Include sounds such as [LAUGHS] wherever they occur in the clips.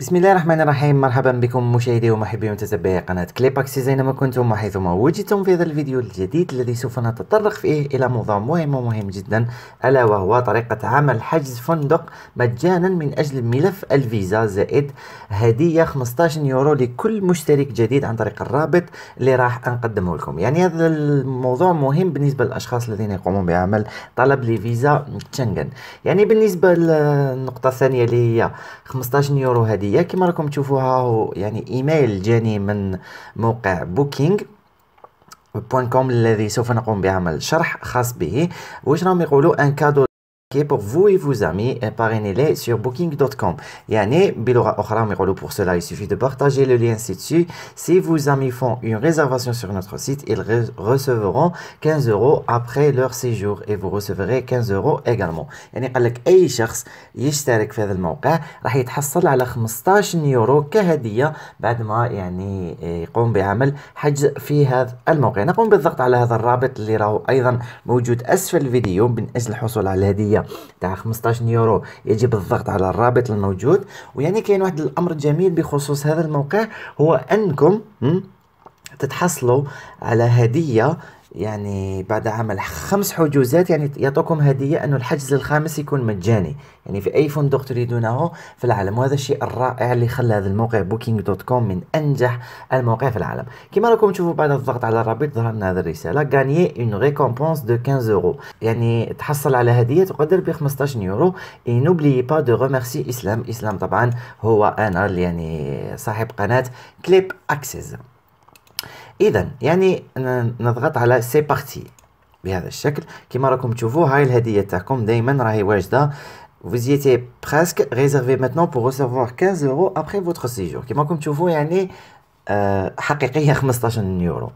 بسم الله الرحمن الرحيم مرحبا بكم مشاهدي ومحبي ومتتبعي قناة كليباكس زينما كنتم وحيثما وجدتم في هذا الفيديو الجديد الذي سوف نتطرق فيه إلى موضوع مهم ومهم جدا ألا وهو طريقة عمل حجز فندق مجانا من أجل ملف الفيزا زائد هدية 15 يورو لكل مشترك جديد عن طريق الرابط اللي راح نقدمه لكم يعني هذا الموضوع مهم بالنسبة للأشخاص الذين يقومون بعمل طلب لفيزا تشنغن يعني بالنسبة للنقطة الثانية اللي هي 15 يورو هدية العربيه كما راكم تشوفوها يعني ايميل جاني من موقع بوكينغ بوين كوم الذي سوف نقوم بعمل شرح خاص به واش راهم يقولوا ان كادو pour vous et vos amis et parrainez-les sur booking.com. يعني pour cela il suffit de partager le lien ci-dessus. Si vos amis font une réservation sur notre site, ils recevront 15 euros après leur séjour et vous recevrez 15 euros également. يعني قال لك أي شخص يشترك في هذا الموقع راح يتحصل على 15 يورو كهدية بعد ما يعني يقوم بعمل حجز في هذا الموقع. نقوم بالضغط على هذا الرابط اللي راهو أيضا موجود أسفل الفيديو من أجل الحصول على الهدية شهريه تاع 15 يورو يجب الضغط على الرابط الموجود ويعني كاين واحد الامر جميل بخصوص هذا الموقع هو انكم تتحصلوا على هديه يعني بعد عمل خمس حجوزات يعني يعطوكم هدية أن الحجز الخامس يكون مجاني يعني في أي فندق تريدونه في العالم وهذا الشيء الرائع اللي خلى هذا الموقع بوكينج دوت كوم من أنجح المواقع في العالم كما راكم تشوفوا بعد الضغط على الرابط ظهر لنا هذه الرسالة غانيي اون ريكومبونس دو 15 يورو يعني تحصل على هدية تقدر ب 15 يورو اي نوبلي با دو غوميرسي إسلام إسلام طبعا هو أنا اللي يعني صاحب قناة كليب أكسس اذا يعني نضغط على سي بارتي بهذا الشكل كما راكم تشوفوا هاي الهديه تاعكم دائما راهي واجده vous y étiez presque réservé maintenant pour recevoir 15 euros après votre séjour كما راكم تشوفوا يعني آه، حقيقيه 15 [LAUGHS] يورو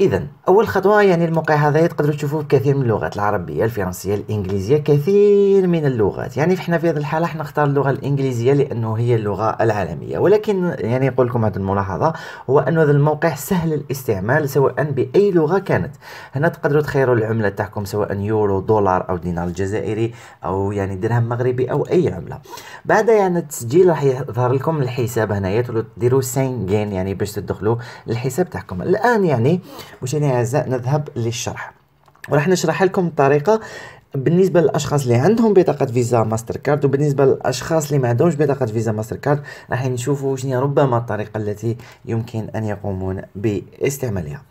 اذا اول خطوه يعني الموقع هذا تقدروا تشوفوه بكثير من اللغات العربيه الفرنسيه الانجليزيه كثير من اللغات يعني فحنا في هذه الحاله حنا نختار اللغه الانجليزيه لانه هي اللغه العالميه ولكن يعني نقول لكم هذه الملاحظه هو ان هذا الموقع سهل الاستعمال سواء باي لغه كانت هنا تقدروا تخيروا العمله تاعكم سواء يورو دولار او دينار الجزائري او يعني درهم مغربي او اي عمله بعد يعني التسجيل راح يظهر لكم الحساب هنايا تديروا ساين جين يعني باش تدخلوا الحساب تاعكم الان يعني مشاهدينا يعني الاعزاء نذهب للشرح وراح نشرح لكم الطريقه بالنسبه للاشخاص اللي عندهم بطاقه فيزا ماستر كارد وبالنسبه للاشخاص اللي ما عندهمش بطاقه فيزا ماستر كارد راح نشوفوا شنو ربما الطريقه التي يمكن ان يقومون باستعمالها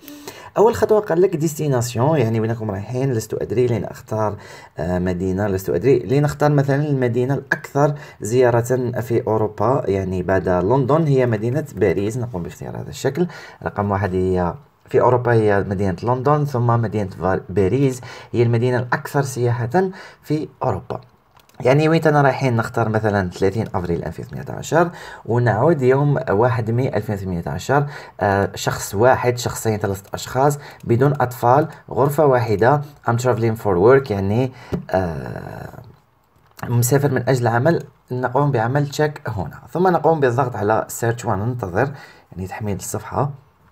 اول خطوه قال لك ديستيناسيون يعني وينكم رايحين لست ادري لين اختار آه، مدينه لست ادري لين اختار مثلا المدينه الاكثر زياره في اوروبا يعني بعد لندن هي مدينه باريس نقوم باختيار هذا الشكل رقم واحد هي في أوروبا هي مدينة لندن ثم مدينة باريس هي المدينة الأكثر سياحة في أوروبا يعني ويتنا رايحين نختار مثلا 30 افريل 2018 ونعود يوم 1 ماي 2018 شخص واحد شخصين ثلاثة اشخاص بدون اطفال غرفة واحدة ام traveling فور ورك يعني آه، مسافر من اجل عمل نقوم بعمل تشيك هنا ثم نقوم بالضغط على سيرش وننتظر يعني تحميل الصفحة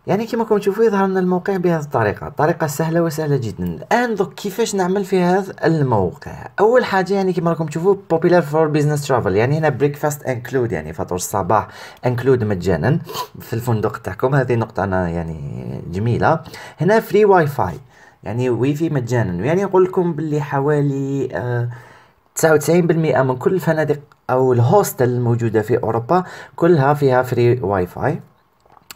يعني كما راكم تشوفوا يظهر لنا الموقع بهذه الطريقه طريقه سهله وسهله جدا الان دوك كيفاش نعمل في هذا الموقع اول حاجه يعني كما راكم تشوفوا بوبيلار فور بيزنس ترافل يعني هنا بريكفاست انكلود يعني فطور الصباح انكلود مجانا في الفندق تاعكم هذه نقطه انا يعني جميله هنا فري واي فاي يعني واي في مجانا يعني نقول لكم باللي حوالي آه 99% من كل الفنادق او الهوستل الموجوده في اوروبا كلها فيها فري واي فاي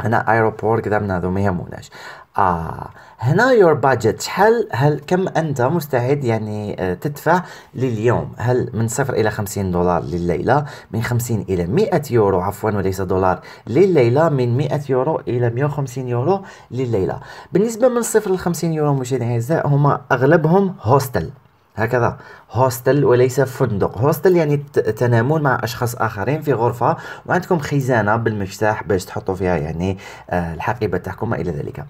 هنا ايروبور كذا من هذو ما يهموناش آه هنا يور بادجت شحال هل كم انت مستعد يعني آه، تدفع لليوم هل من صفر الى 50 دولار لليله من 50 الى 100 يورو عفوا وليس دولار لليله من 100 يورو الى 150 يورو لليله بالنسبه من صفر ل 50 يورو مشاهدينا الاعزاء هما اغلبهم هوستل هكذا هوستل وليس فندق هوستل يعني تنامون مع أشخاص آخرين في غرفة وعندكم خزانة بالمفتاح باش تحطوا فيها يعني آه، الحقيبة تاعكم الى ذلك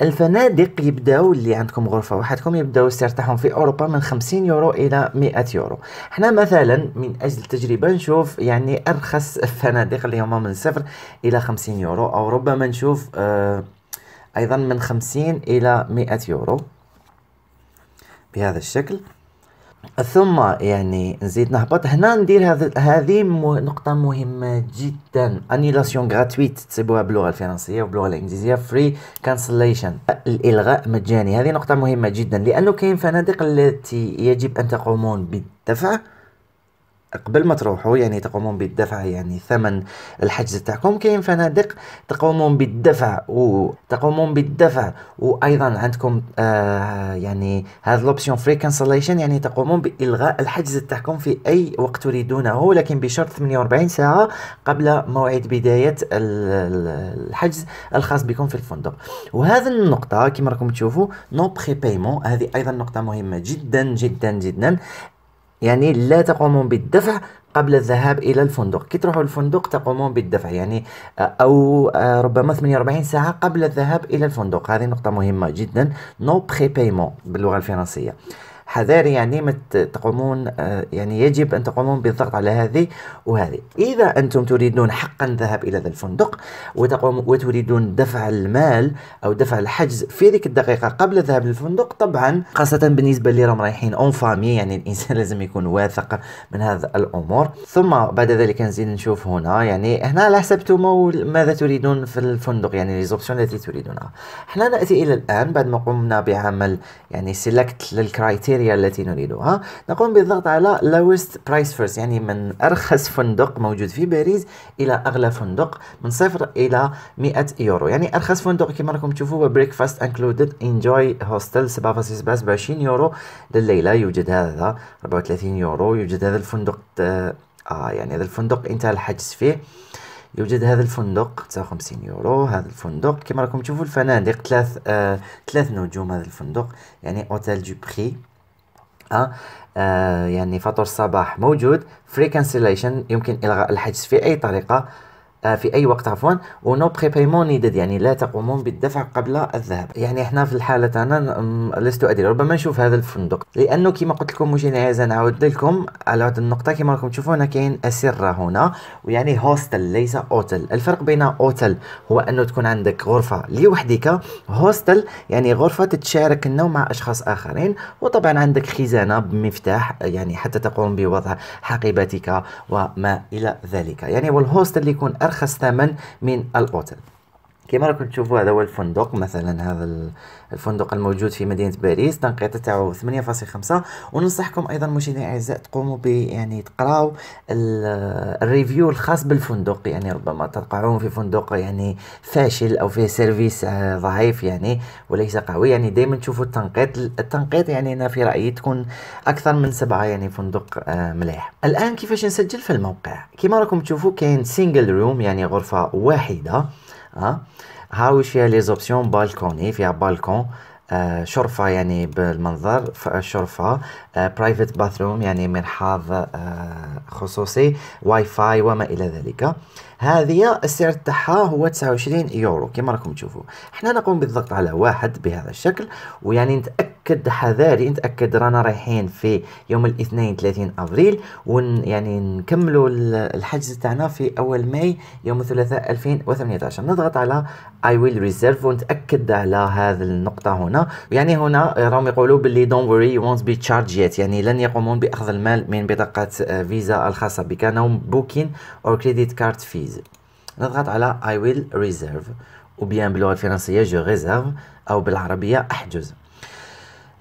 الفنادق يبداو اللي عندكم غرفه وحدكم يبداو السعر تاعهم في اوروبا من 50 يورو الى 100 يورو حنا مثلا من اجل التجربه نشوف يعني ارخص الفنادق [LAUGHS] اللي هما من صفر الى 50 يورو او ربما نشوف آه، ايضا من 50 الى 100 يورو بهذا الشكل ثم يعني نزيد نهبط هنا ندير هذه نقطة مهمة جدا انيلاسيون غراتويت تسيبوها باللغة الفرنسية وباللغة الانجليزية فري كانسليشن الالغاء مجاني هذه نقطة مهمة جدا لانه كاين فنادق التي يجب ان تقومون بالدفع قبل ما تروحوا يعني تقومون بالدفع يعني ثمن الحجز تاعكم كاين فنادق تقومون بالدفع وتقومون بالدفع وايضا عندكم آه يعني هذا لوبسيون فري كانسليشن يعني تقومون بالغاء الحجز تاعكم في اي وقت تريدونه لكن بشرط 48 ساعه قبل موعد بدايه الحجز الخاص بكم في الفندق وهذا النقطه كما راكم تشوفوا نو بري بايمون هذه ايضا نقطه مهمه جدا جدا جدا يعني لا تقومون بالدفع قبل الذهاب الى الفندق كي تروحوا للفندق تقومون بالدفع يعني آه، او آه، ربما 48 ساعه قبل الذهاب الى الفندق هذه نقطه مهمه جدا نو بري بايمون باللغه الفرنسيه حذار يعني ما تقومون آه، يعني يجب أن تقومون بالضغط على هذه وهذه إذا أنتم تريدون حقا الذهاب إلى ذا الفندق وتقوم وتريدون دفع المال أو دفع الحجز في ذيك الدقيقة قبل الذهاب للفندق طبعا خاصة بالنسبة اللي راهم رايحين أون فامي يعني الإنسان [LAUGHS] لازم يكون واثق من هذا الأمور ثم بعد ذلك نزيد نشوف هنا يعني هنا على حسب ماذا تريدون في الفندق يعني لي زوبسيون التي تريدونها حنا نأتي إلى الآن بعد ما قمنا بعمل يعني سيلكت للكرايتيريا الاريا التي نريدها نقوم بالضغط على lowest price first يعني من أرخص فندق موجود في باريس إلى أغلى فندق من صفر إلى 100 يورو يعني أرخص فندق كما راكم تشوفوا هو بريكفاست انكلودد انجوي هوستل 7.27 يورو لليلة يوجد هذا 34 يورو يوجد هذا الفندق آه, آه، يعني هذا الفندق انت الحجز فيه يوجد هذا الفندق 59 يورو هذا الفندق كما راكم تشوفوا الفنادق ثلاث آه ثلاث نجوم هذا الفندق يعني اوتيل دو بري أه يعني فطور الصباح موجود فري كانسليشن يمكن الغاء الحجز في اي طريقه آه، في اي وقت عفوا ونو بريبايمون نيدد يعني لا تقومون بالدفع قبل الذهاب يعني احنا في الحاله تاعنا لست ادري ربما نشوف هذا الفندق لانه كما قلت لكم مجينا عايز نعاود لكم على هذه النقطه كما راكم تشوفون كاين اسره هنا ويعني هوستل ليس اوتل الفرق بين اوتل هو انه تكون عندك غرفه لوحدك هوستل يعني غرفه تتشارك النوم مع اشخاص اخرين وطبعا عندك خزانه بمفتاح يعني حتى تقوم بوضع حقيبتك وما الى ذلك يعني والهوستل يكون أرخص ثمن من الأوتيل كما راكم تشوفوا هذا هو الفندق مثلا هذا الفندق الموجود في مدينه باريس تنقيطه تاعو 8.5 وننصحكم ايضا مشاهدينا الاعزاء تقوموا ب يعني تقراو الريفيو الخاص بالفندق يعني ربما تلقاهم في فندق يعني فاشل او فيه سيرفيس آه، ضعيف يعني وليس قوي يعني دائما تشوفوا التنقيط التنقيط يعني انا في رايي تكون اكثر من سبعه يعني فندق آه، مليح الان كيفاش نسجل في الموقع كما راكم تشوفوا كاين سينجل روم يعني غرفه واحده ها هاوش فيها لي زوبسيون بالكوني فيها بالكون آه شرفة يعني بالمنظر شرفة آه برايفت باثروم يعني مرحاض آه خصوصي واي فاي وما إلى ذلك هذه السعر تاعها هو 29 يورو كما راكم تشوفوا حنا نقوم بالضغط على واحد بهذا الشكل ويعني نتأكد تاكد حذاري نتاكد رانا رايحين في يوم الاثنين 30 ابريل ون يعني نكملوا الحجز تاعنا في اول ماي يوم الثلاثاء 2018 نضغط على اي ويل ريزيرف ونتاكد على هذه النقطه هنا يعني هنا راهم يقولوا باللي دون وري وونت بي تشارج يعني لن يقومون باخذ المال من بطاقه فيزا آه، الخاصه بك نو بوكين او كريديت كارد فيز نضغط على ويل ريزيرف reserve وبيان باللغة الفرنسية جو ريزيرف أو بالعربية أحجز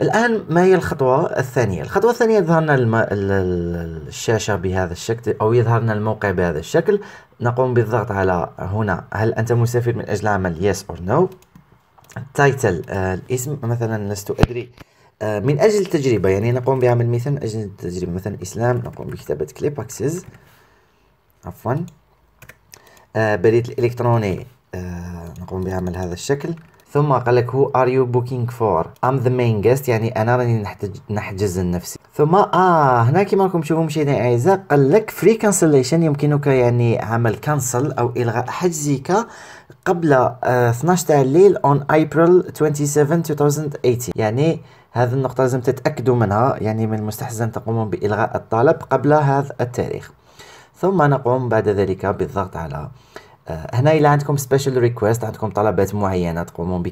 الآن ما هي الخطوة الثانية؟ الخطوة الثانية يظهر لنا الم... الشاشة بهذا الشكل أو يظهر لنا الموقع بهذا الشكل نقوم بالضغط على هنا هل أنت مسافر من أجل عمل يس أور نو التايتل الاسم مثلا لست أدري آه من أجل التجربة يعني نقوم بعمل مثال من أجل التجربة مثلا إسلام نقوم بكتابة كليب أكسس عفوا آه بريد الإلكتروني آه نقوم بعمل هذا الشكل ثم قال لك هو ار يو بوكينج فور ام ذا مين جيست يعني انا راني نحتج نحجز لنفسي ثم اه هنا كما راكم تشوفوا مشاهدينا اعزاء قال لك فري كانسليشن يمكنك يعني عمل كانسل او الغاء حجزك قبل آه 12 تاع الليل اون ابريل 27 2018 يعني هذه النقطة لازم تتأكدوا منها يعني من المستحسن تقومون بإلغاء الطلب قبل هذا التاريخ ثم نقوم بعد ذلك بالضغط على هنا إلا عندكم سبيشال ريكويست عندكم طلبات معينة تقومون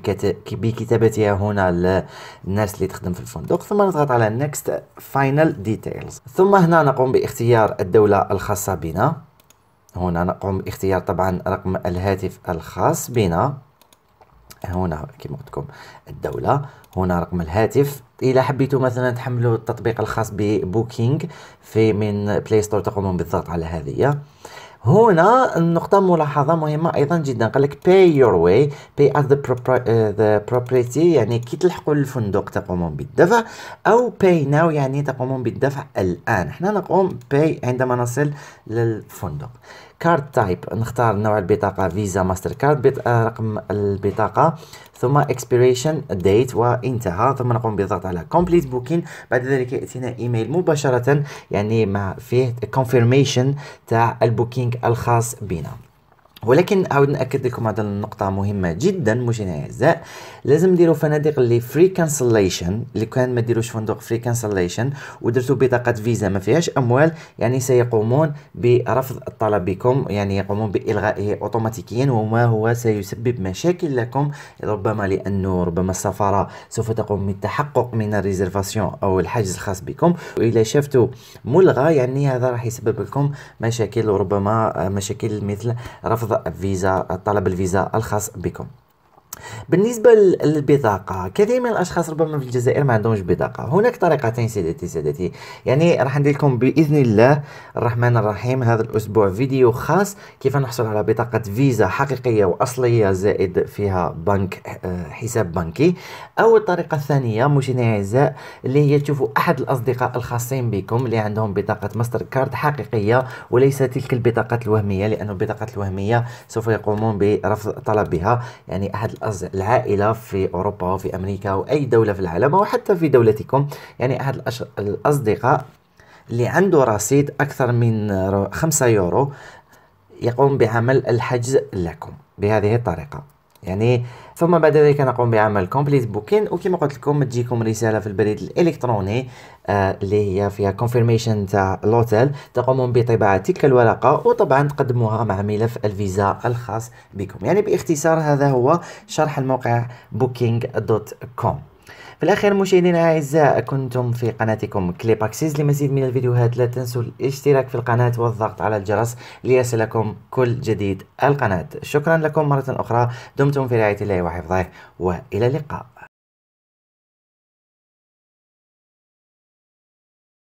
بكتابتها هنا للناس اللي تخدم في الفندق ثم نضغط على نيكست فاينل ديتيلز ثم هنا نقوم باختيار الدولة الخاصة بنا هنا نقوم باختيار طبعا رقم الهاتف الخاص بنا هنا كما قلت لكم الدولة هنا رقم الهاتف إلا حبيتوا مثلا تحملوا التطبيق الخاص ببوكينج في من بلاي ستور تقومون بالضغط على هذه هنا النقطة ملاحظة مهمة أيضا جدا قال لك pay your way pay as the, uh, the property يعني كي تلحقوا للفندق تقومون بالدفع أو pay now يعني تقومون بالدفع الآن حنا نقوم pay عندما نصل للفندق كارد تايب نختار نوع البطاقة فيزا ماستر كارد رقم البطاقة ثم اكسبيريشن ديت وانتهى ثم نقوم بالضغط على كومبليت بوكين بعد ذلك يأتينا ايميل مباشرة يعني ما فيه كونفيرميشن تاع البوكينج الخاص بنا ولكن عاود ناكد لكم هذا النقطه مهمه جدا مشاهدينا الاعزاء لازم نديروا فنادق اللي فري كانسليشن اللي كان ما ديروش فندق فري كانسليشن ودرتوا بطاقه فيزا ما فيهاش اموال يعني سيقومون برفض الطلب بكم يعني يقومون بالغائه اوتوماتيكيا وما هو سيسبب مشاكل لكم ربما لانه ربما السفاره سوف تقوم بالتحقق من الريزرفاسيون او الحجز الخاص بكم واذا شفتوا ملغى يعني هذا راح يسبب لكم مشاكل وربما مشاكل مثل رفض فيزا طلب الفيزا الخاص بكم بالنسبه للبطاقه كثير من الاشخاص ربما في الجزائر ما عندهمش بطاقه هناك طريقتين سيدتي سادتي يعني راح ندير لكم باذن الله الرحمن الرحيم هذا الاسبوع فيديو خاص كيف نحصل على بطاقه فيزا حقيقيه واصليه زائد فيها بنك آه، حساب بنكي او الطريقه الثانيه مشاهدينا الاعزاء اللي هي تشوفوا احد الاصدقاء الخاصين بكم اللي عندهم بطاقه ماستر كارد حقيقيه وليس تلك البطاقات الوهميه لانه البطاقات الوهميه سوف يقومون برفض طلبها يعني احد الأصدقاء العائلة في أوروبا وفي أمريكا وأي دولة في العالم أو حتى في دولتكم يعني أحد الأصدقاء اللي عنده رصيد أكثر من خمسة يورو يقوم بعمل الحجز لكم بهذه الطريقة يعني ثم بعد ذلك نقوم بعمل كومبليت بوكين وكما قلت لكم تجيكم رساله في البريد الالكتروني آه، اللي هي فيها كونفيرميشن تاع لوتيل تقومون بطباعه تلك الورقه وطبعا تقدموها مع ملف الفيزا الخاص بكم يعني باختصار هذا هو شرح الموقع booking.com في الاخير مشاهدينا الاعزاء كنتم في قناتكم كليب لمزيد من الفيديوهات لا تنسوا الاشتراك في القناه والضغط على الجرس ليصلكم كل جديد القناه شكرا لكم مره اخرى دمتم في رعايه الله وحفظه والى اللقاء